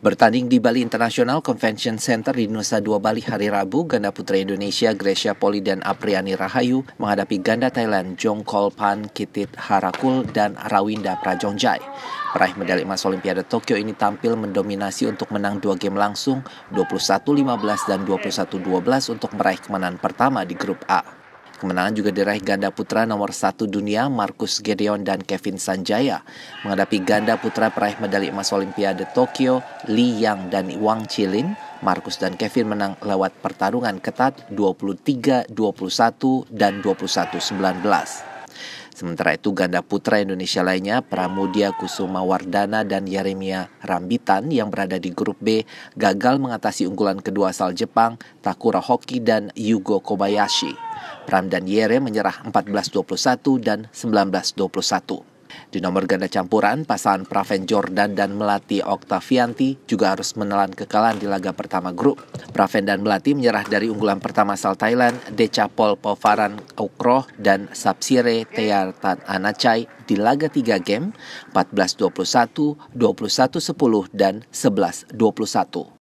Bertanding di Bali International Convention Center di Nusa Dua Bali hari Rabu, ganda putra Indonesia Gresia Poli dan Apriani Rahayu menghadapi ganda Thailand Jongkol Pan Kitit Harakul dan Rawinda Prajongjai. Peraih medali emas Olimpiade Tokyo ini tampil mendominasi untuk menang dua game langsung 21-15 dan 21-12 untuk meraih kemenangan pertama di grup A. Kemenangan juga diraih ganda putra nomor satu dunia Markus Gedeon dan Kevin Sanjaya menghadapi ganda putra peraih medali emas Olimpiade Tokyo Li Yang dan Wang Chilin. Markus dan Kevin menang lewat pertarungan ketat 23-21 dan 21-19. Sementara itu ganda putra Indonesia lainnya Pramudia Kusuma Wardana dan Yeremia Rambitan yang berada di grup B gagal mengatasi unggulan kedua asal Jepang Takura Hoki dan Yugo Kobayashi. Pram dan Yere menyerah 14-21 dan 19-21. Di nomor ganda campuran, pasangan Praven Jordan dan Melati Oktavianti juga harus menelan kekalahan di laga pertama grup. Praven dan Melati menyerah dari unggulan pertama asal Thailand, Dechapol Povaran Okroh dan Sapsire Teartan Anachai di laga tiga game 14-21, 21-10, dan 11-21.